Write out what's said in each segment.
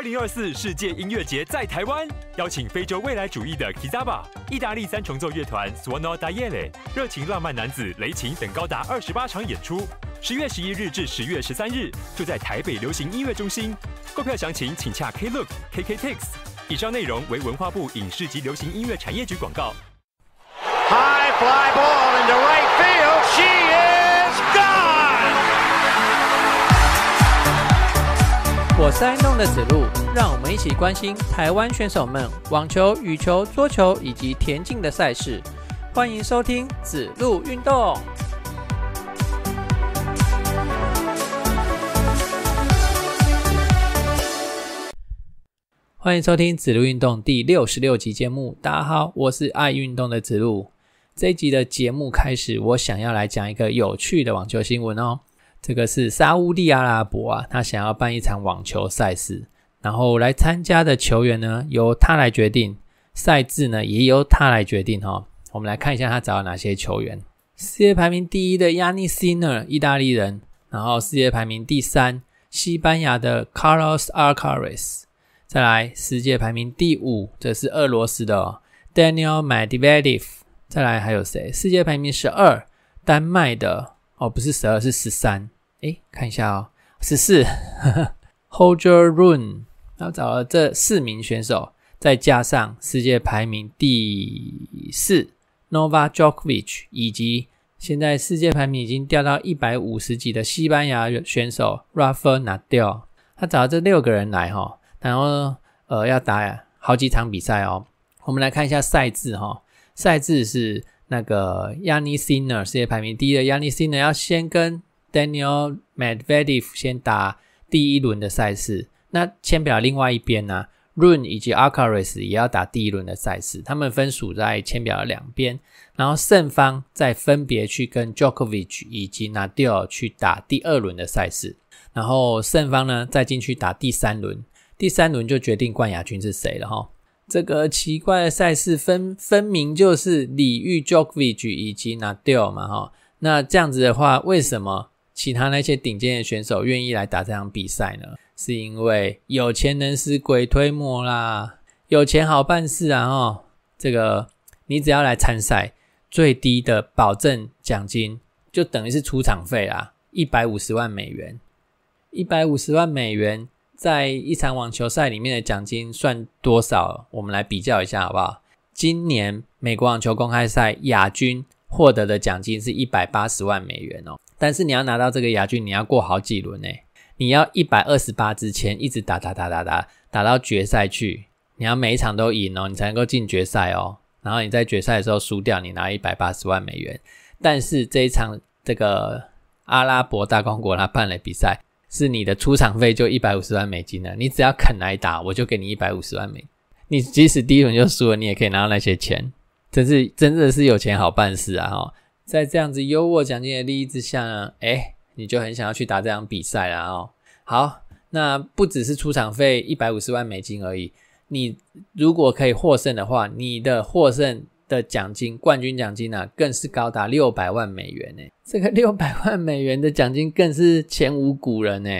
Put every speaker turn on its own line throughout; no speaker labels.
二零二四世界音乐节在台湾，邀请非洲未来主义的 k i z a b a 意大利三重奏乐团 Swanor d i e l e 热情浪漫男子雷琴等高达二十八场演出，十月十一日至十月十三日就在台北流行音乐中心。购票详情请洽 Klook、KK Tix。以上内容为文化部影视及流行音乐产业局广告。High into right fly ball 我是爱运动的子路，让我们一起关心台湾选手们网球、羽球、桌球以及田径的赛事。欢迎收听子路运动。欢迎收听子路运动第六十六集节目。大家好，我是爱运动的子路。这集的节目开始，我想要来讲一个有趣的网球新闻哦。这个是沙乌地阿拉伯啊，他想要办一场网球赛事，然后来参加的球员呢，由他来决定，赛制呢也由他来决定哈。我们来看一下他找了哪些球员：世界排名第一的 y a n n i i n 意大利人；然后世界排名第三，西班牙的 Carlos Arcares；再来世界排名第五，这是俄罗斯的 Daniel Medvedev；再来还有谁？世界排名十二，丹麦的。哦，不是十二，是十三。哎，看一下哦，十四。Hold your rune，然后找了这四名选手，再加上世界排名第四 n o v a Djokovic，以及现在世界排名已经掉到一百五十几的西班牙选手 Rafael Nadal。他找了这六个人来哈，然后呃要打好几场比赛哦。我们来看一下赛制哈，赛制是。那个亚尼辛纳世界排名第一的亚尼辛纳要先跟 Daniel Medvedev 先打第一轮的赛事。那签表另外一边呢，Run 以及 Arkaris 也要打第一轮的赛事。他们分属在签表的两边，然后胜方再分别去跟 Djokovic 以及 Nadal 去打第二轮的赛事。然后胜方呢，再进去打第三轮，第三轮就决定冠亚军是谁了哈。这个奇怪的赛事分分明就是李玉 Jokovic 以及 Nadal 嘛，哈，那这样子的话，为什么其他那些顶尖的选手愿意来打这场比赛呢？是因为有钱能使鬼推磨啦，有钱好办事啊，哦。这个你只要来参赛，最低的保证奖金就等于是出场费啦，一百五十万美元，一百五十万美元。在一场网球赛里面的奖金算多少？我们来比较一下好不好？今年美国网球公开赛亚军获得的奖金是一百八十万美元哦。但是你要拿到这个亚军，你要过好几轮呢。你要一百二十八之前一直打打打打打，打到决赛去。你要每一场都赢哦，你才能够进决赛哦。然后你在决赛的时候输掉，你拿一百八十万美元。但是这一场这个阿拉伯大公国他办了比赛。是你的出场费就一百五十万美金了，你只要肯来打，我就给你一百五十万美。你即使第一轮就输了，你也可以拿到那些钱，真是真的是有钱好办事啊！哈，在这样子优渥奖金的利益之下呢，哎，你就很想要去打这场比赛了哦。好，那不只是出场费一百五十万美金而已，你如果可以获胜的话，你的获胜。的奖金，冠军奖金呢，更是高达六百万美元呢。这个 六百万美元的奖金更是前无古人呢，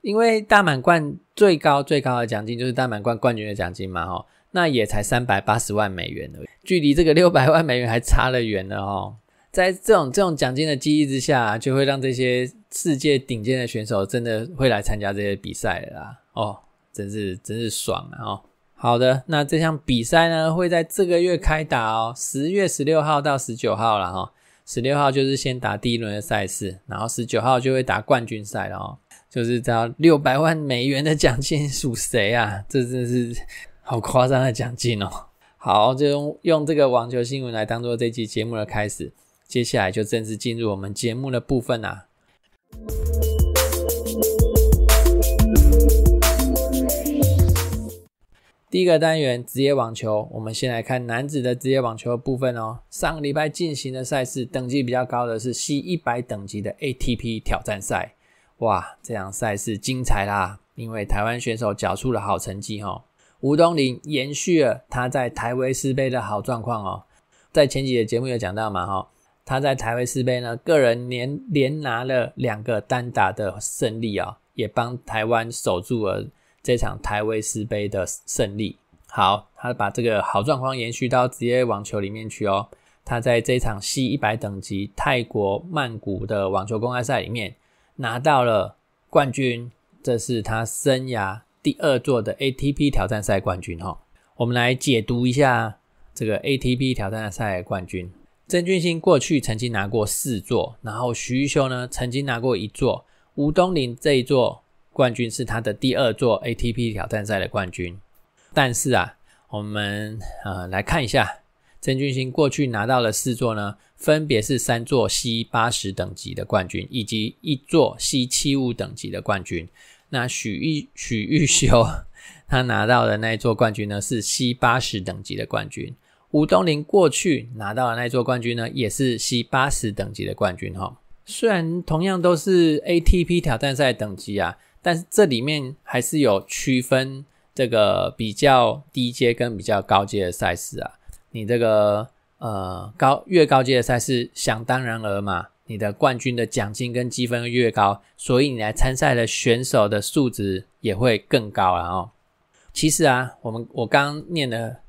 因为大满贯最高最高的奖金就是大满贯冠军的奖金嘛，哈，那也才三百八十万美元距离这个六百万美元还差了远呢，哦。在这种这种奖金的激励之下，就会让这些世界顶尖的选手真的会来参加这些比赛啦。哦，真是真是爽啊，哦！好的，那这项比赛呢会在这个月开打哦，十月十六号到十九号了哈，十六号就是先打第一轮的赛事，然后十九号就会打冠军赛了哦，就是这六百万美元的奖金属谁啊？这真是好夸张的奖金哦！好，就用用这个网球新闻来当做这期节目的开始，接下来就正式进入我们节目的部分啦。第一个单元，职业网球，我们先来看男子的职业网球部分哦。上个礼拜进行的赛事，等级比较高的是 C 一百等级的 ATP 挑战赛。哇，这场赛事精彩啦！因为台湾选手缴出了好成绩哦。吴东林延续了他在台威斯杯的好状况哦。在前几节节目有讲到嘛哈，他在台威斯杯呢，个人连连拿了两个单打的胜利啊，也帮台湾守住了。这场台威斯杯的胜利，好，他把这个好状况延续到职业网球里面去哦。他在这场 C 一百等级泰国曼谷的网球公开赛里面拿到了冠军，这是他生涯第二座的 ATP 挑战赛冠军哈。我们来解读一下这个 ATP 挑战赛冠军。郑俊兴过去曾经拿过四座，然后徐一修呢曾经拿过一座，吴东林这一座。冠军是他的第二座 ATP 挑战赛的冠军，但是啊，我们呃来看一下，曾俊兴过去拿到了四座呢，分别是三座 C 八十等级的冠军，以及一座 C 七五等级的冠军。那许玉许玉修 他拿到的那一座冠军呢，是 C 八十等级的冠军。吴东林过去拿到的那一座冠军呢，也是 C 八十等级的冠军。哈，虽然同样都是 ATP 挑战赛等级啊。但是这里面还是有区分这个比较低阶跟比较高阶的赛事啊。你这个呃高越高阶的赛事，想当然尔嘛，你的冠军的奖金跟积分越高，所以你来参赛的选手的素质也会更高了哦。其实啊，我们我刚念的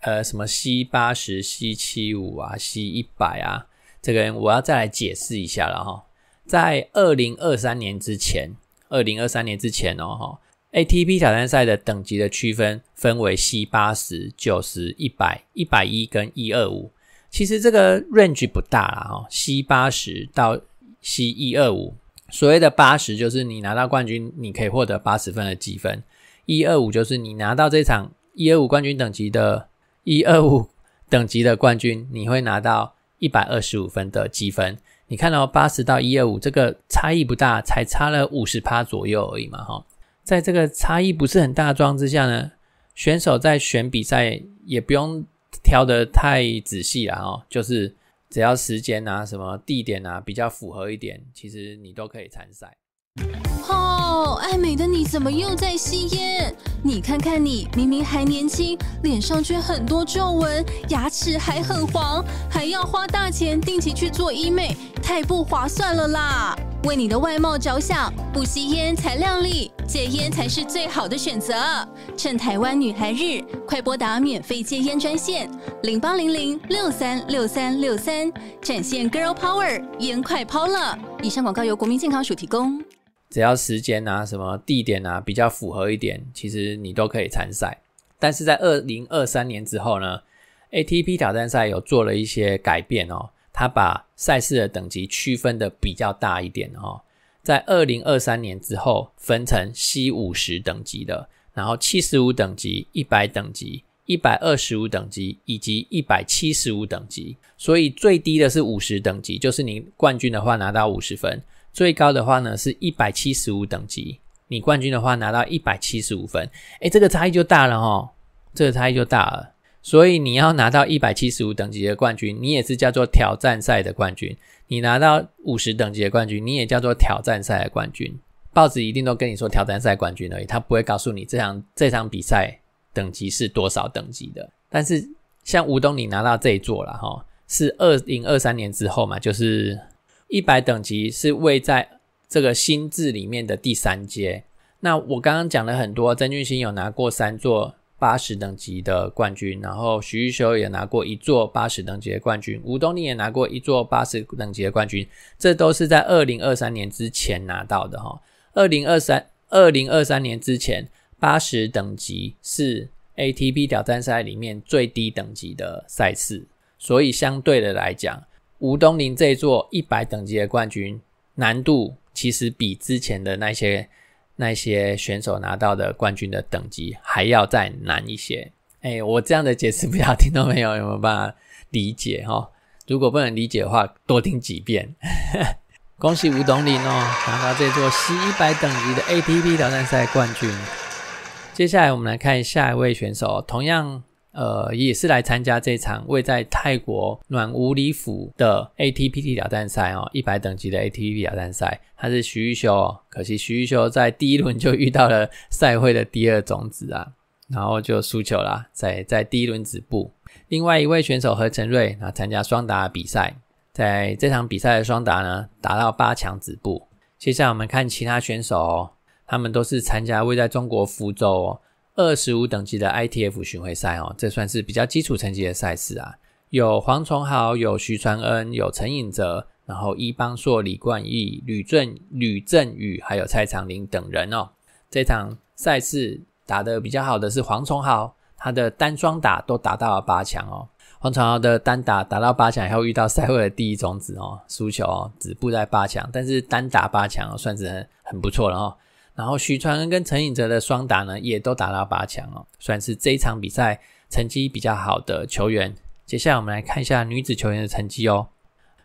呃什么 C 八十、C 七五啊、C 一百啊，这个我要再来解释一下了哈。在二零二三年之前。二零二三年之前哦，哈，ATP 挑战赛的等级的区分分为 C 八十、九十、一百、一百一跟一二五。其实这个 range 不大啦，哦，C 八十到 C 一二五。所谓的八十，就是你拿到冠军，你可以获得八十分的积分；一二五，就是你拿到这场一二五冠军等级的一二五 等级的冠军，你会拿到一百二十五分的积分。你看到八十到一二五这个差异不大，才差了五十趴左右而已嘛，哈，在这个差异不是很大的状况之下呢，选手在选比赛也不用挑的太仔细了哦，就是只要时间啊、什么地点啊比较符合一点，其实你都可以参赛。哦，爱美的你怎么又在吸烟？你看看你，明明还年轻，脸上却很多皱纹，牙齿还很黄，还要花大钱定期去做医美，太不划算了啦！为你的外貌着想，不吸烟才靓丽，戒烟才是最好的选择。趁台湾女孩日，快拨打免费戒烟专线零八零零六三六三六三，展现 Girl Power，烟快抛了！以上广告由国民健康署提供。只要时间啊、什么地点啊比较符合一点，其实你都可以参赛。但是在二零二三年之后呢，ATP 挑战赛有做了一些改变哦。它把赛事的等级区分的比较大一点哦。在二零二三年之后，分成 C 五十等级的，然后七十五等级、一百等级、一百二十五等级以及一百七十五等级。所以最低的是五十等级，就是你冠军的话拿到五十分。最高的话呢是一百七十五等级，你冠军的话拿到一百七十五分，哎，这个差异就大了哈，这个差异就大了。所以你要拿到一百七十五等级的冠军，你也是叫做挑战赛的冠军。你拿到五十等级的冠军，你也叫做挑战赛的冠军。报纸一定都跟你说挑战赛冠军而已，他不会告诉你这场这场比赛等级是多少等级的。但是像吴东，你拿到这一座了哈，是二零二三年之后嘛，就是。一百等级是位在这个心智里面的第三阶。那我刚刚讲了很多，曾俊欣有拿过三座八十等级的冠军，然后徐玉修也拿过一座八十等级的冠军，吴东利也拿过一座八十等级的冠军。这都是在二零二三年之前拿到的哈。二零二三二零二三年之前，八十等级是 ATP 挑战赛里面最低等级的赛事，所以相对的来讲。吴东林这一座一百等级的冠军难度，其实比之前的那些那些选手拿到的冠军的等级还要再难一些。哎，我这样的解释，不要听到没有，有没有办法理解？哈，如果不能理解的话，多听几遍。恭喜吴东林哦，拿到这座 C 一百等级的 ATP 挑战赛冠军。接下来，我们来看下一位选手，同样。呃，也是来参加这场位在泰国暖屋里府的 ATPT 挑战赛哦，一百等级的 a t p 挑战赛，他是徐玉修，可惜徐玉修在第一轮就遇到了赛会的第二种子啊，然后就输球了，在在第一轮止步。另外一位选手何晨瑞啊，参加双打比赛，在这场比赛的双打呢，达到八强止步。接下来我们看其他选手，他们都是参加位在中国福州。哦。二十五等级的 ITF 巡回赛哦，这算是比较基础层级的赛事啊。有黄崇豪，有徐传恩，有陈颖哲，然后伊邦硕、李冠毅、吕正吕振宇，还有蔡长林等人哦。这场赛事打的比较好的是黄崇豪，他的单双打都达到了八强哦。黄崇豪的单打打到八强，然后遇到赛会的第一种子哦，输球哦，止步在八强。但是单打八强算是很很不错了哦。然后许传恩跟陈颖哲的双打呢，也都打到八强哦，算是这一场比赛成绩比较好的球员。接下来我们来看一下女子球员的成绩哦。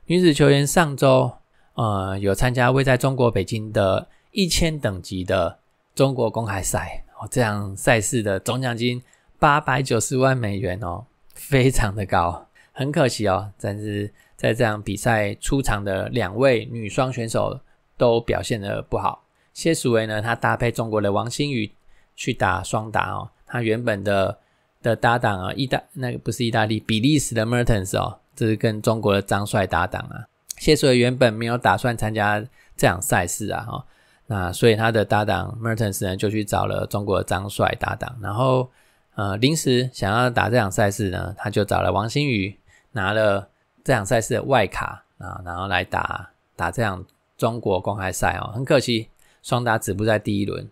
女子球员上周呃有参加位在中国北京的一千等级的中国公开赛哦，这样赛事的总奖金八百九十万美元哦，非常的高。很可惜哦，但是在这场比赛出场的两位女双选手都表现的不好。谢淑薇呢，他搭配中国的王星宇去打双打哦。他原本的的搭档啊，意大那个不是意大利，比利时的 Mertens 哦，这是跟中国的张帅搭档啊。谢淑薇原本没有打算参加这场赛事啊，哈，那所以他的搭档 Mertens 呢，就去找了中国的张帅搭档，然后呃临时想要打这场赛事呢，他就找了王星宇，拿了这场赛事的外卡啊，然后来打打这场中国公开赛哦，很可惜。双打止步在第一轮，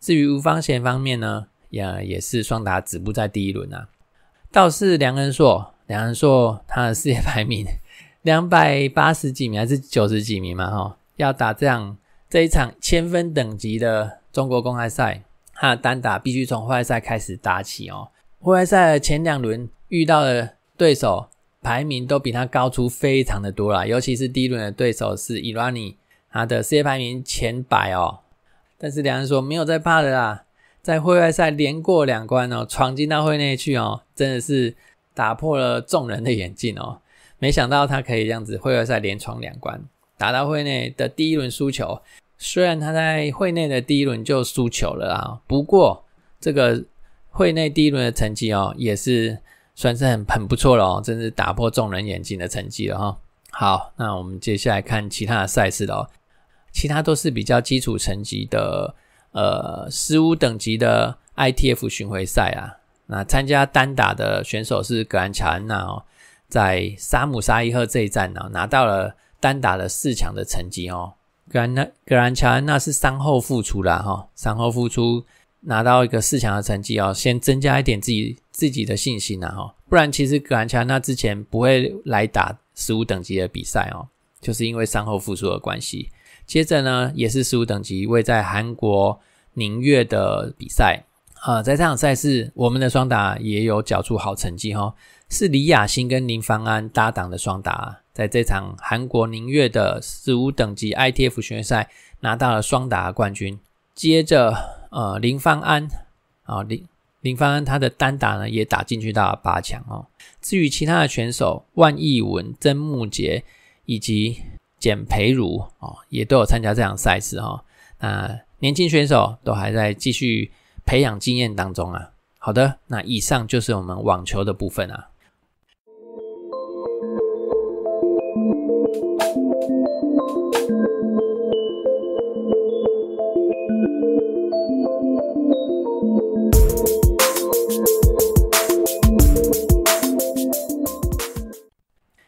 至于吴方贤方面呢，也也是双打止步在第一轮啊。倒是梁恩硕，梁恩硕他的世界排名 两百八十几名还是九十几名嘛？哈，要打这样这一场千分等级的中国公开赛，他的单打必须从外赛开始打起哦。外赛的前两轮遇到的对手排名都比他高出非常的多了，尤其是第一轮的对手是伊拉尼。他的世界排名前百哦，但是两人说没有在怕的啦，在会外赛连过两关哦，闯进到会内去哦，真的是打破了众人的眼镜哦。没想到他可以这样子，会外赛连闯两关，打到会内的第一轮输球。虽然他在会内的第一轮就输球了啊，不过这个会内第一轮的成绩哦，也是算是很很不错了哦，真是打破众人眼镜的成绩了哈。好，那我们接下来看其他的赛事哦。其他都是比较基础层级的，呃，十五等级的 ITF 巡回赛啊。那参加单打的选手是格兰乔安娜哦，在沙姆沙伊赫这一战呢，拿到了单打的四强的成绩哦。格兰格兰乔安娜是伤后复出了哈，伤后复出拿到一个四强的成绩哦，先增加一点自己自己的信心呐哈。不然其实格兰乔安娜之前不会来打十五等级的比赛哦，就是因为伤后复出的关系。接着呢，也是十五等级位在韩国宁月的比赛啊，在这场赛事，我们的双打也有缴出好成绩哈，是李雅欣跟林芳安搭档的双打，在这场韩国宁月的十五等级 ITF 巡回赛拿到了双打冠军。接着呃，林芳安啊林林芳安他的单打呢也打进去到八强哦。至于其他的选手，万奕文、曾木杰以及。简培如哦，也都有参加这场赛事哦。那年轻选手都还在继续培养经验当中啊。好的，那以上就是我们网球的部分啊。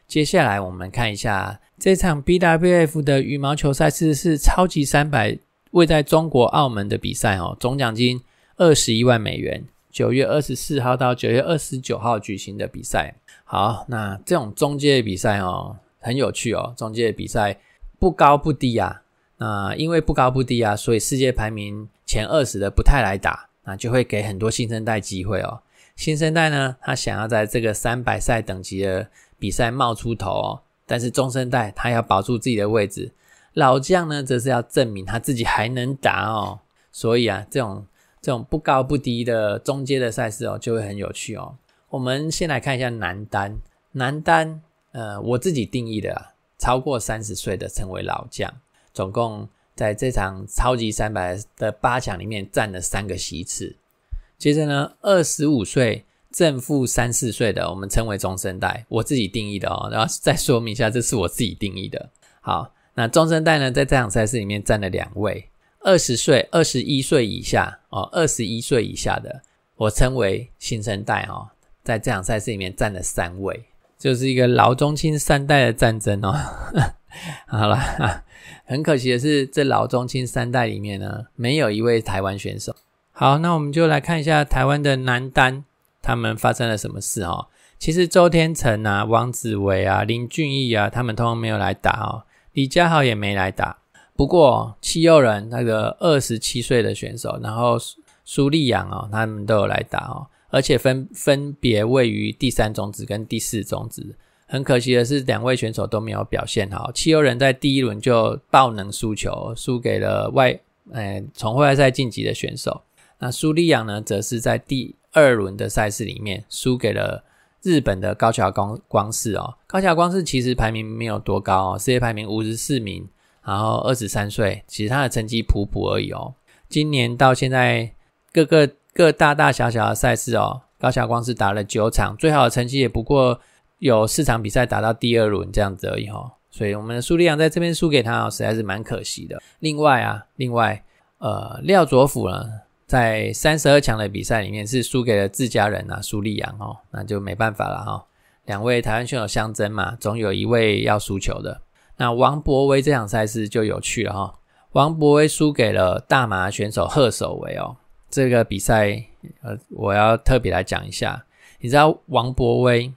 接下来我们看一下。这场 BWF 的羽毛球赛事是超级三百，位在中国澳门的比赛哦，总奖金二十一万美元，九月二十四号到九月二十九号举行的比赛。好，那这种中介比赛哦，很有趣哦，中介比赛不高不低啊，那因为不高不低啊，所以世界排名前二十的不太来打，那就会给很多新生代机会哦。新生代呢，他想要在这个三百赛等级的比赛冒出头哦。但是中生代他要保住自己的位置，老将呢则是要证明他自己还能打哦。所以啊，这种这种不高不低的中阶的赛事哦，就会很有趣哦。我们先来看一下男单，男单呃，我自己定义的，超过三十岁的称为老将，总共在这场超级三百的八强里面占了三个席次。接着呢，二十五岁。正负三四岁的，我们称为中生代，我自己定义的哦。然后再说明一下，这是我自己定义的。好，那中生代呢，在这场赛事里面占了两位，二十岁、二十一岁以下哦，二十一岁以下的，我称为新生代哦，在这场赛事里面占了三位，就是一个老中青三代的战争哦。好了，很可惜的是，这老中青三代里面呢，没有一位台湾选手。好，那我们就来看一下台湾的男单。他们发生了什么事哦？其实周天成啊、王子维啊、林俊毅啊，他们通通没有来打哦。李佳豪也没来打。不过，七优人那个二十七岁的选手，然后苏苏立阳哦，他们都有来打哦。而且分分别位于第三种子跟第四种子。很可惜的是，两位选手都没有表现好。七优人在第一轮就爆能输球，输给了外哎从外赛晋级的选手。那苏利昂呢，则是在第二轮的赛事里面输给了日本的高桥光光世哦。高桥光世其实排名没有多高，世界排名五十四名，然后二十三岁，其实他的成绩普普而已哦。今年到现在各个各大大小小的赛事哦，高桥光世打了九场，最好的成绩也不过有四场比赛打到第二轮这样子而已哦。所以我们的苏利昂在这边输给他、哦，实在是蛮可惜的。另外啊，另外呃，廖佐辅呢？在三十二强的比赛里面，是输给了自家人啊，苏利扬哦，那就没办法了哈。两位台湾选手相争嘛，总有一位要输球的。那王博威这场赛事就有趣了哈。王博威输给了大马选手贺守维哦。这个比赛，呃，我要特别来讲一下。你知道王博威，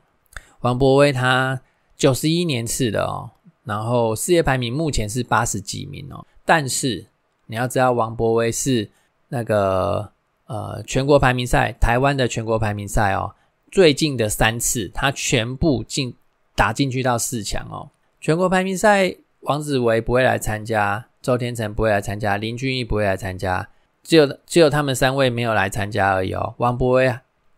王博威他九十一年次的哦，然后世界排名目前是八十几名哦。但是你要知道，王博威是那个呃，全国排名赛，台湾的全国排名赛哦，最近的三次，他全部进打进去到四强哦。全国排名赛，王子维不会来参加，周天成不会来参加，林俊逸不会来参加，只有只有他们三位没有来参加而已哦。王博威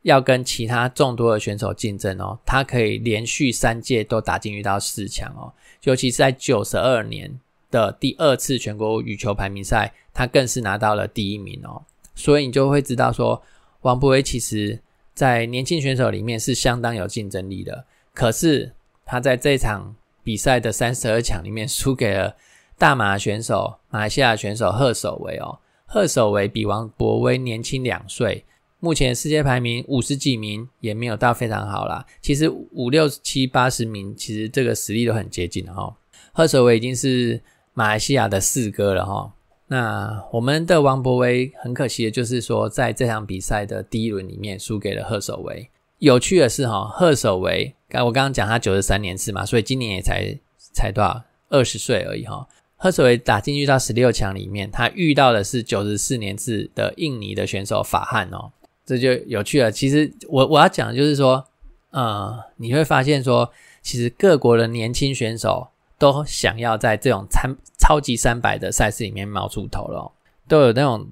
要跟其他众多的选手竞争哦，他可以连续三届都打进去到四强哦，尤其是在九十二年。的第二次全国羽球排名赛，他更是拿到了第一名哦，所以你就会知道说，王博威其实在年轻选手里面是相当有竞争力的。可是他在这场比赛的三十二强里面输给了大马选手、马来西亚选手贺守维哦。贺守维比王博威年轻两岁，目前世界排名五十几名，也没有到非常好啦。其实五六七八十名，其实这个实力都很接近哦。贺守维已经是。马来西亚的四哥了哈，那我们的王博威很可惜的就是说，在这场比赛的第一轮里面输给了贺守维。有趣的是哈，贺守维刚我刚刚讲他九十三年次嘛，所以今年也才才多少二十岁而已哈。贺守维打进去到十六强里面，他遇到的是九十四年次的印尼的选手法汉哦，这就有趣了。其实我我要讲的就是说，呃，你会发现说，其实各国的年轻选手。都想要在这种参超级三百的赛事里面冒出头了，都有那种、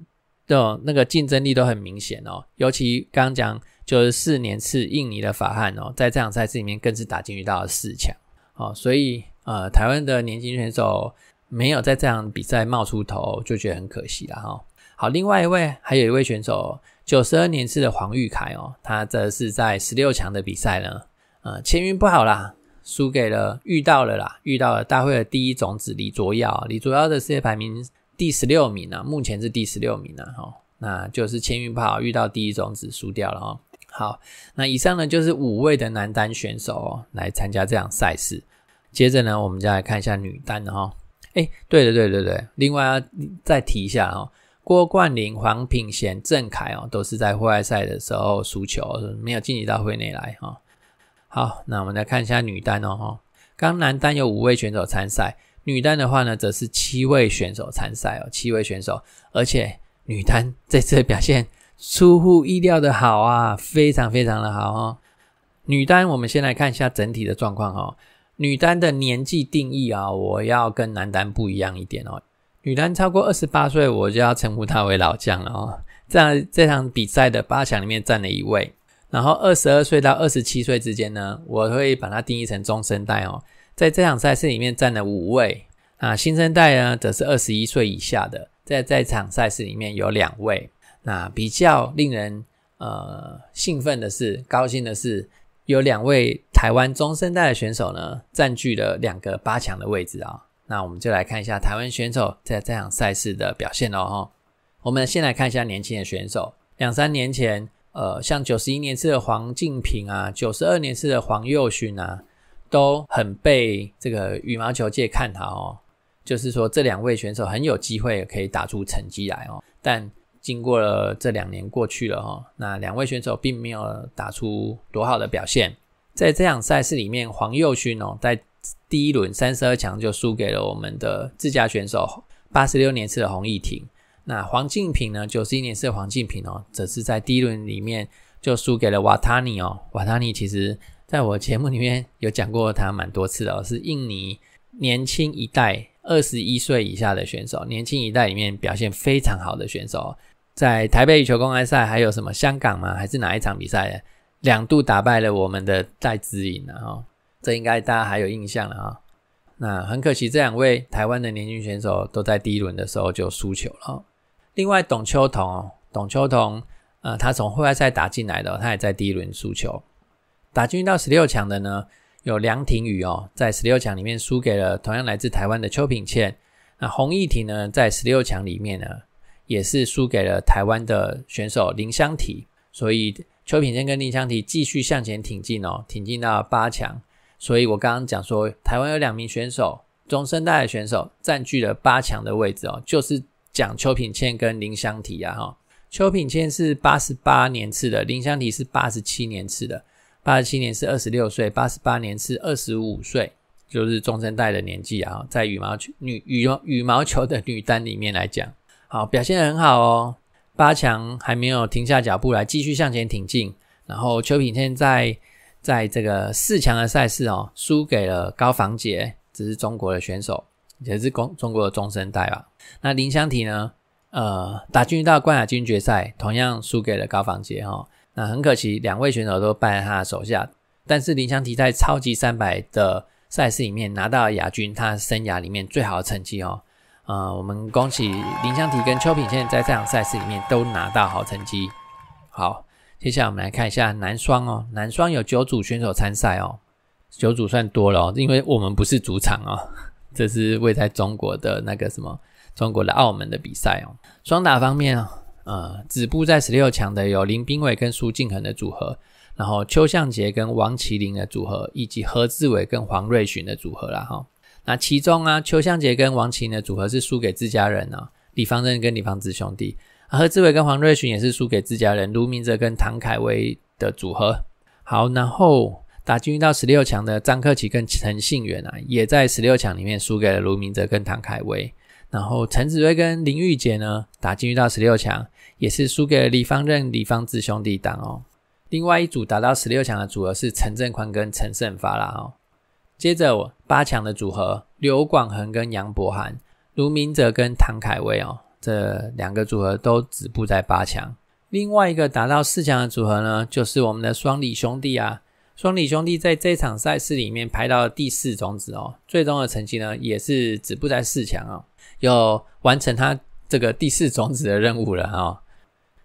那种那个竞争力都很明显哦。尤其刚刚讲九十四年次印尼的法汉哦，在这场赛事里面更是打进去到了四强哦。所以呃，台湾的年轻选手没有在这场比赛冒出头，就觉得很可惜了哈。好，另外一位还有一位选手九十二年次的黄玉凯哦，他这是在十六强的比赛呢，呃，签运不好啦。输给了，遇到了啦，遇到了大会的第一种子李卓耀，李卓耀的世界排名第十六名呢，目前是第十六名呢，哈，那就是千运跑遇到第一种子输掉了，哈，好，那以上呢就是五位的男单选手来参加这场赛事，接着呢，我们再来看一下女单的哈，哎，对的，对对对，另外再提一下哈，郭冠霖、黄品贤、郑凯哦，都是在户外赛的时候输球，没有晋级到会内来哈。好，那我们来看一下女单哦，刚男单有五位选手参赛，女单的话呢，则是七位选手参赛哦，七位选手，而且女单这次表现出乎意料的好啊，非常非常的好哦。女单，我们先来看一下整体的状况哦。女单的年纪定义啊，我要跟男单不一样一点哦。女单超过二十八岁，我就要称呼她为老将了哦。在这场比赛的八强里面，占了一位。然后二十二岁到二十七岁之间呢，我会把它定义成中生代哦，在这场赛事里面占了五位那新生代呢则是二十一岁以下的，在在场赛事里面有两位。那比较令人呃兴奋的是、高兴的是，有两位台湾中生代的选手呢，占据了两个八强的位置啊。那我们就来看一下台湾选手在这场赛事的表现哦。我们先来看一下年轻的选手，两三年前。呃，像九十一年次的黄静平啊，九十二年次的黄佑勋啊，都很被这个羽毛球界看好。哦。就是说，这两位选手很有机会可以打出成绩来哦。但经过了这两年过去了哈，那两位选手并没有打出多好的表现。在这场赛事里面，黄佑勋哦，在第一轮三十二强就输给了我们的自家选手八十六年次的洪义婷。那黄敬平呢？九十一年是黄敬平哦，则是在第一轮里面就输给了瓦塔尼哦。瓦塔尼其实在我节目里面有讲过他蛮多次的哦，是印尼年轻一代二十一岁以下的选手，年轻一代里面表现非常好的选手，在台北羽球公开赛还有什么香港吗？还是哪一场比赛？两度打败了我们的戴资颖然哦，这应该大家还有印象了啊。那很可惜，这两位台湾的年轻选手都在第一轮的时候就输球了。另外，董秋彤，董秋彤，呃，他从户外赛打进来的，他也在第一轮输球。打进到十六强的呢，有梁廷宇哦，在十六强里面输给了同样来自台湾的邱品倩。那洪毅婷呢，在十六强里面呢，也是输给了台湾的选手林湘缇。所以，邱品倩跟林湘缇继续向前挺进哦，挺进到八强。所以我刚刚讲说，台湾有两名选手，中生代的选手占据了八强的位置哦，就是。讲邱品倩跟林香缇啊哈，邱品倩是八十八年次的，林香缇是八十七年次的，八十七年是二十六岁，八十八年是二十五岁，就是中生代的年纪啊。在羽毛球女羽羽毛球的女单里面来讲，好表现很好哦，八强还没有停下脚步来继续向前挺进。然后邱品倩在在这个四强的赛事哦，输给了高房杰，这是中国的选手。也是中中国的中生代吧。那林湘体呢？呃，打进到冠亚军决赛，同样输给了高房杰哈。那很可惜，两位选手都败在他的手下。但是林湘体在超级三百的赛事里面拿到亚军，他生涯里面最好的成绩哦。呃，我们恭喜林湘体跟邱品，现在在这场赛事里面都拿到好成绩。好，接下来我们来看一下男双哦，男双有九组选手参赛哦，九组算多了哦，因为我们不是主场哦。这是位在中国的那个什么中国的澳门的比赛哦。双打方面，呃，止步在十六强的有林冰伟跟苏敬恒的组合，然后邱向杰跟王麒麟的组合，以及何志伟跟黄瑞寻的组合啦哈。那其中啊，邱向杰跟王麒的组合是输给自家人啊，李方正跟李方志兄弟；何志伟跟黄瑞寻也是输给自家人，卢明哲跟唐凯威的组合。好，然后。打进到十六强的张克奇跟陈信元啊，也在十六强里面输给了卢明哲跟唐凯威。然后陈子睿跟林玉杰呢，打进到十六强，也是输给了李方任、李方志兄弟档哦。另外一组打到十六强的组合是陈振宽跟陈胜发啦哦。接着八强的组合，刘广恒跟杨博涵，卢明哲跟唐凯威哦，这两个组合都止步在八强。另外一个打到四强的组合呢，就是我们的双李兄弟啊。双李兄弟在这场赛事里面排到了第四种子哦，最终的成绩呢也是止步在四强啊，有完成他这个第四种子的任务了哦。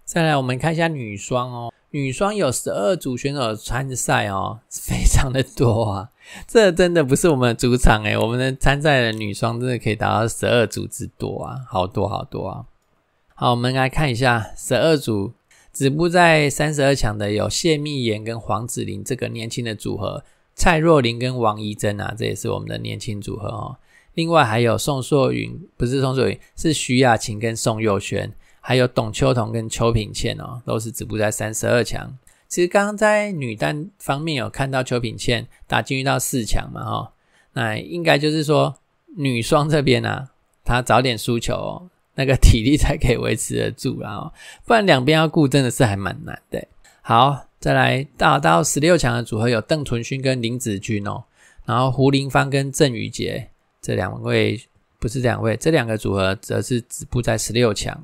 再来我们看一下女双哦，女双有十二组选手参赛哦，非常的多啊，这真的不是我们的主场诶，我们的参赛的女双真的可以达到十二组之多啊，好多好多啊。好，我们来看一下十二组。止步在三十二强的有谢密言跟黄子玲这个年轻的组合，蔡若琳跟王怡珍啊，这也是我们的年轻组合哦。另外还有宋硕云，不是宋硕云，是徐雅琴跟宋佑轩，还有董秋彤跟邱品倩哦，都是止步在三十二强。其实刚刚在女单方面有看到邱品倩打进到四强嘛哈，那应该就是说女双这边啊，她早点输球。那个体力才可以维持得住啊、哦，不然两边要顾，真的是还蛮难的。好，再来到到十六强的组合有邓淳勋跟林子君哦，然后胡林芳跟郑宇杰这两位不是两位，这两个组合则是止步在十六强。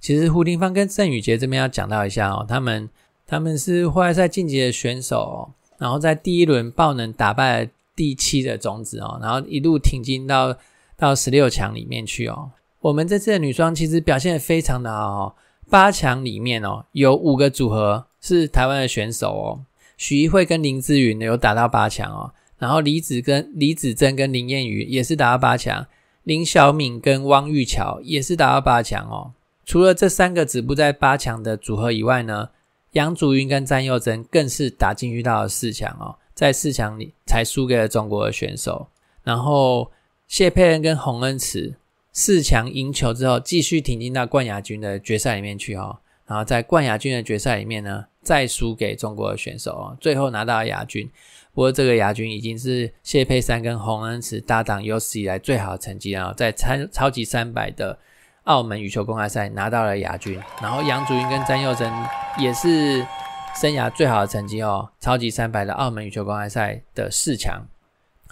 其实胡林芳跟郑宇杰这边要讲到一下哦，他们他们是户外赛晋级的选手，哦，然后在第一轮爆能打败第七的种子哦，然后一路挺进到到十六强里面去哦。我们这次的女双其实表现的非常的好，八强里面哦，有五个组合是台湾的选手哦，许艺慧跟林志云有打到八强哦，然后李子跟李子珍跟林燕瑜也是打到八强，林晓敏跟汪玉桥也是打到八强哦。除了这三个止步在八强的组合以外呢，杨祖云跟詹佑珍更是打进去到了四强哦，在四强里才输给了中国的选手，然后谢佩恩跟洪恩慈。四强赢球之后，继续挺进到冠亚军的决赛里面去哦。然后在冠亚军的决赛里面呢，再输给中国选手哦，最后拿到了亚军。不过这个亚军已经是谢佩珊跟洪恩慈搭档有史以来最好的成绩啊，在超超级三百的澳门羽球公开赛拿到了亚军。然后杨祖英跟詹佑珍也是生涯最好的成绩哦，超级三百的澳门羽球公开赛的四强。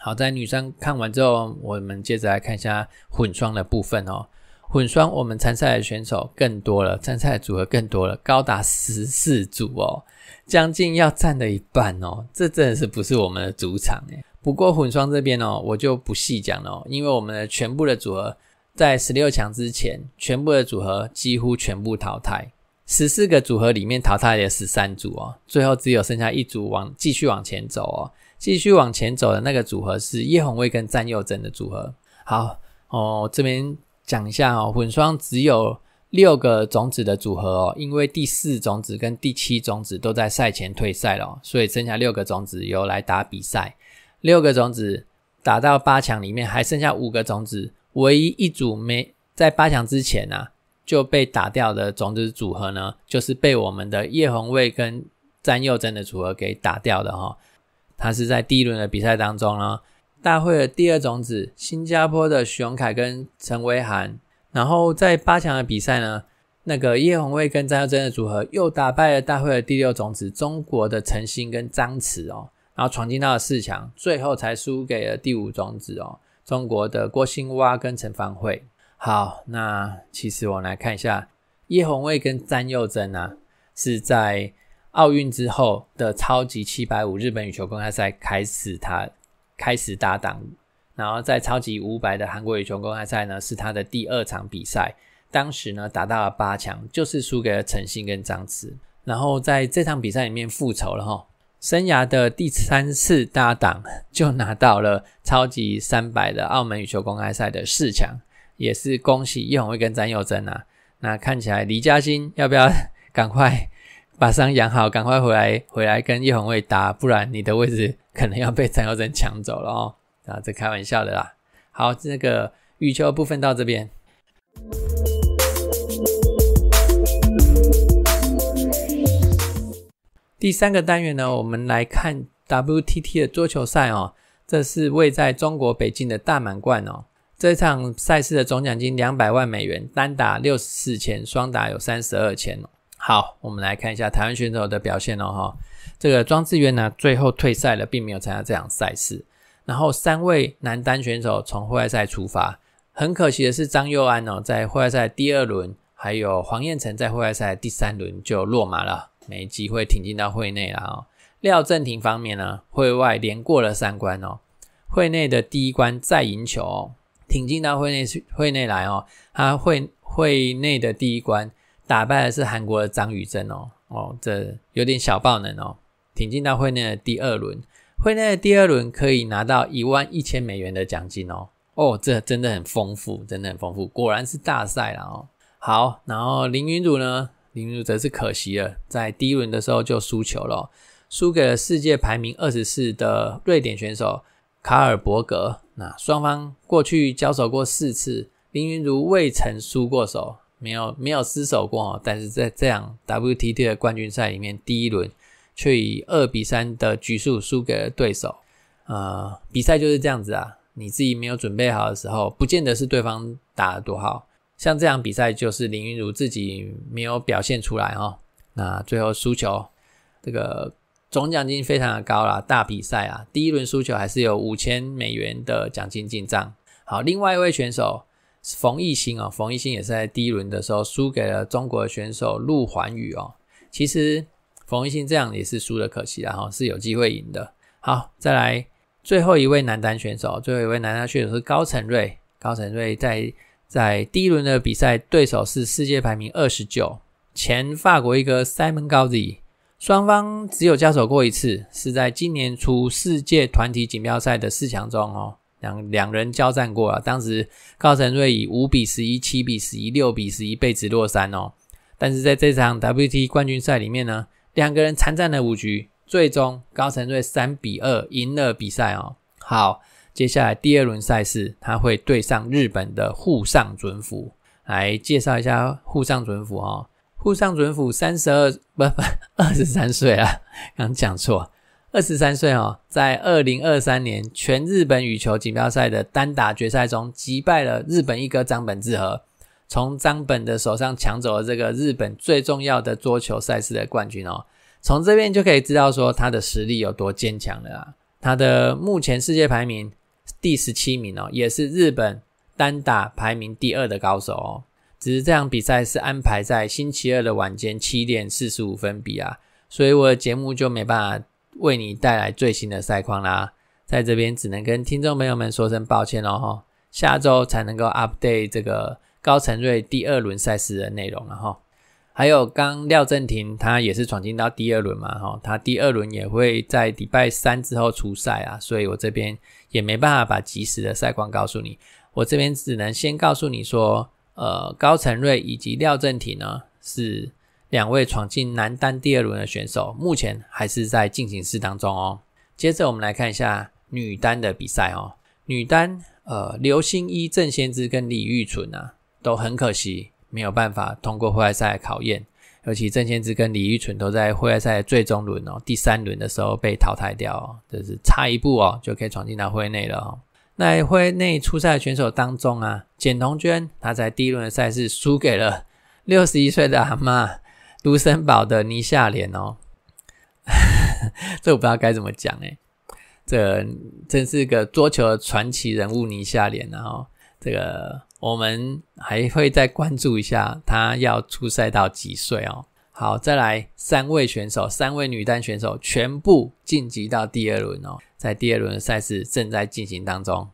好在女双看完之后，我们接着来看一下混双的部分哦。混双我们参赛的选手更多了，参赛组合更多了，高达十四组哦，将近要占了一半哦。这真的是不是我们的主场诶不过混双这边哦，我就不细讲了哦，因为我们的全部的组合在十六强之前，全部的组合几乎全部淘汰，十四个组合里面淘汰了十三组哦，最后只有剩下一组往继续往前走哦。继续往前走的那个组合是叶红卫跟詹佑真的组合。好哦，这边讲一下哦，混双只有六个种子的组合哦，因为第四种子跟第七种子都在赛前退赛了，所以剩下六个种子由来打比赛。六个种子打到八强里面还剩下五个种子，唯一一组没在八强之前啊就被打掉的种子组合呢，就是被我们的叶红卫跟詹佑真的组合给打掉的哈。他是在第一轮的比赛当中呢，大会的第二种子新加坡的许荣凯跟陈薇涵，然后在八强的比赛呢，那个叶红卫跟张佑真的组合又打败了大会的第六种子中国的陈星跟张弛哦，然后闯进到了四强，最后才输给了第五种子哦，中国的郭新蛙跟陈方慧。好，那其实我们来看一下叶红卫跟张佑珍啊，是在。奥运之后的超级七百五日本羽球公开赛开始，他开始搭档，然后在超级五百的韩国羽球公开赛呢，是他的第二场比赛，当时呢打到了八强，就是输给了陈信跟张弛。然后在这场比赛里面复仇了哈，生涯的第三次搭档就拿到了超级三百的澳门羽球公开赛的四强，也是恭喜叶鸿威跟詹佑珍啊，那看起来李嘉欣要不要 赶快？把伤养好，赶快回来，回来跟叶红卫打，不然你的位置 可能要被陈友仁抢走了哦。啊，这开玩笑的啦。好，这个羽球部分到这边。第三个单元呢，我们来看 WTT 的桌球赛哦。这是位在中国北京的大满贯哦。这场赛事的总奖金两百万美元，单打六十四千，双打有三十二千哦。好，我们来看一下台湾选手的表现哦，哈，这个庄智渊呢最后退赛了，并没有参加这场赛事。然后三位男单选手从户外赛出发，很可惜的是张佑安哦，在户外赛第二轮，还有黄彦成在户外赛第三轮就落马了，没机会挺进到会内了啊。廖振廷方面呢，会外连过了三关哦，会内的第一关再赢球，哦，挺进到会内会内来哦，他会会内的第一关。打败的是韩国的张宇珍哦，哦，这有点小爆冷哦。挺进到会内的第二轮，会内的第二轮可以拿到一万一千美元的奖金哦，哦，这真的很丰富，真的很丰富，果然是大赛了哦。好，然后林云儒呢，林云儒则是可惜了，在第一轮的时候就输球了，输给了世界排名二十四的瑞典选手卡尔伯格。那双方过去交手过四次，林云儒未曾输过手。没有没有失手过，但是在这样 WTT 的冠军赛里面，第一轮却以二比三的局数输给了对手。呃，比赛就是这样子啊，你自己没有准备好的时候，不见得是对方打的多好。像这场比赛就是林云如自己没有表现出来哈，那最后输球，这个总奖金非常的高啦，大比赛啊，第一轮输球还是有五千美元的奖金进账。好，另外一位选手。冯彦鑫啊，冯彦鑫也是在第一轮的时候输给了中国选手陆环宇哦。其实冯彦鑫这样也是输的可惜，然后是有机会赢的。好，再来最后一位男单选手，最后一位男单选手是高成睿。高成睿在在第一轮的比赛对手是世界排名二十九前法国一个 Simon Gaudy，双方只有交手过一次，是在今年初世界团体锦标赛的四强中哦。两两人交战过了，当时高晨睿以五比十一、七比十一、六比十一被直落三哦。但是在这场 W T 冠军赛里面呢，两个人参战了五局，最终高晨睿三比二赢了比赛哦。好，接下来第二轮赛事，他会对上日本的沪上准辅。来介绍一下沪上准辅哦，沪上准辅三十二不不二十三岁啊，刚讲错。二十三岁哦，在二零二三年全日本羽球锦标赛的单打决赛中击败了日本一哥张本智和，从张本的手上抢走了这个日本最重要的桌球赛事的冠军哦。从这边就可以知道说他的实力有多坚强了啊！他的目前世界排名第十七名哦，也是日本单打排名第二的高手哦。只是这场比赛是安排在星期二的晚间七点四十五分比啊，所以我的节目就没办法。为你带来最新的赛况啦，在这边只能跟听众朋友们说声抱歉喽哈，下周才能够 update 这个高晨睿第二轮赛事的内容了哈。还有刚廖正廷他也是闯进到第二轮嘛哈，他第二轮也会在礼拜三之后出赛啊，所以我这边也没办法把及时的赛况告诉你，我这边只能先告诉你说，呃，高晨睿以及廖正廷呢是。两位闯进男单第二轮的选手，目前还是在进行式当中哦。接着我们来看一下女单的比赛哦。女单，呃，刘星一、郑先芝跟李玉纯啊，都很可惜，没有办法通过户外赛的考验。尤其郑先芝跟李玉纯都在户外赛最终轮哦，第三轮的时候被淘汰掉，哦，就是差一步哦，就可以闯进到会内了。哦。那会内初赛选手当中啊，简彤娟她在第一轮的赛事输给了六十一岁的阿妈。卢森堡的尼夏连哦，这我不知道该怎么讲哎，这真是个桌球传奇人物尼夏然后这个我们还会再关注一下，他要出赛到几岁哦？好，再来三位选手，三位女单选手全部晋级到第二轮哦。在第二轮的赛事正在进行当中，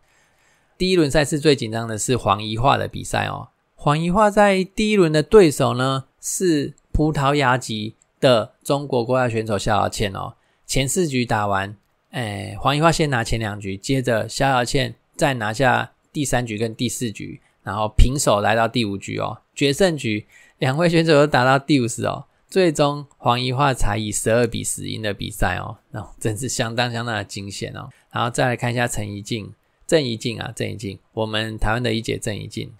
第一轮赛事最紧张的是黄怡桦的比赛哦。黄怡桦在第一轮的对手呢是。葡萄牙籍的中国国家选手肖瑶倩哦，前四局打完，哎，黄一桦先拿前两局，接着肖瑶倩再拿下第三局跟第四局，然后平手来到第五局哦，决胜局两位选手都打到第五十哦，最终黄一桦才以十二比十赢的比赛哦，那真是相当相当的惊险哦。然后再来看一下陈怡静、郑怡静啊，郑怡静，我们台湾的一姐郑怡静。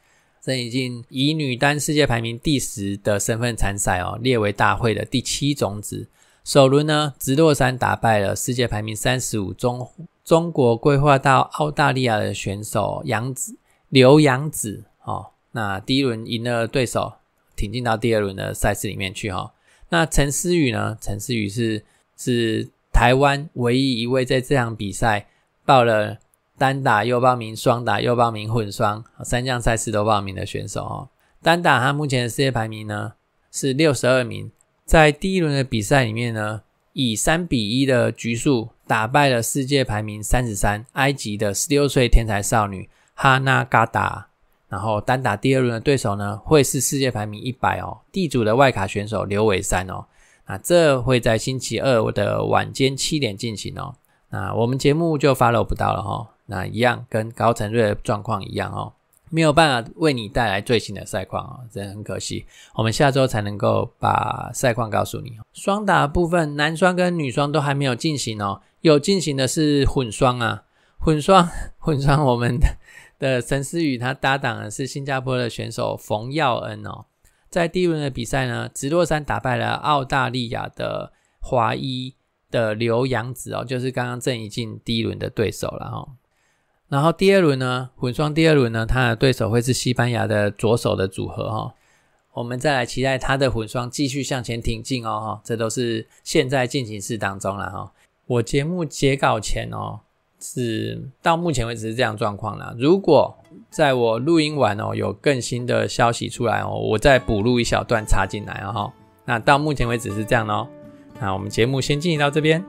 这已经以女单世界排名第十的身份参赛哦，列为大会的第七种子。首轮呢，直落三打败了世界排名三十五中中国规划到澳大利亚的选手杨子刘杨子哦。那第一轮赢了对手，挺进到第二轮的赛事里面去哈。那陈思雨呢？陈思雨是是台湾唯一一位在这场比赛报了。单打又报名，双打又报名，混双三项赛事都报名的选手哦。单打他目前的世界排名呢是六十二名，在第一轮的比赛里面呢，以三比一的局数打败了世界排名三十三埃及的十六岁天才少女哈纳嘎达。然后单打第二轮的对手呢会是世界排名一百哦地主的外卡选手刘伟山哦。那这会在星期二的晚间七点进行哦。那我们节目就 follow 不到了哈。那一样跟高成睿的状况一样哦，没有办法为你带来最新的赛况哦，真的很可惜。我们下周才能够把赛况告诉你。双打部分，男双跟女双都还没有进行哦，有进行的是混双啊。混双混双，我们的陈思雨他搭档的是新加坡的选手冯耀恩哦，在第一轮的比赛呢，直落三打败了澳大利亚的华裔的刘洋子哦，就是刚刚郑怡静第一轮的对手了哈。然后第二轮呢，混双第二轮呢，他的对手会是西班牙的左手的组合哈。我们再来期待他的混双继续向前挺进哦哈。这都是现在进行式当中了哈。我节目截稿前哦，是到目前为止是这样状况啦。如果在我录音完哦有更新的消息出来哦，我再补录一小段插进来哦。那到目前为止是这样哦。那我们节目先进行到这边。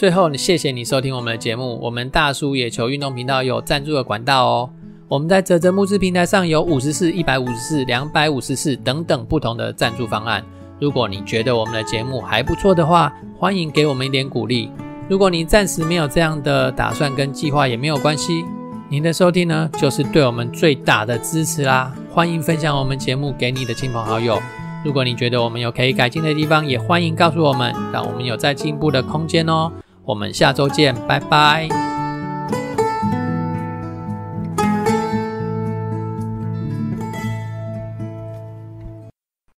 最后，谢谢你收听我们的节目。我们大叔野球运动频道有赞助的管道哦。我们在泽泽募资平台上有五十四、一百五十四、两百五十四等等不同的赞助方案。如果你觉得我们的节目还不错的话，欢迎给我们一点鼓励。如果你暂时没有这样的打算跟计划也没有关系，您的收听呢就是对我们最大的支持啦。欢迎分享我们节目给你的亲朋好友。如果你觉得我们有可以改进的地方，也欢迎告诉我们，让我们有再进步的空间哦。我们下周见，拜拜。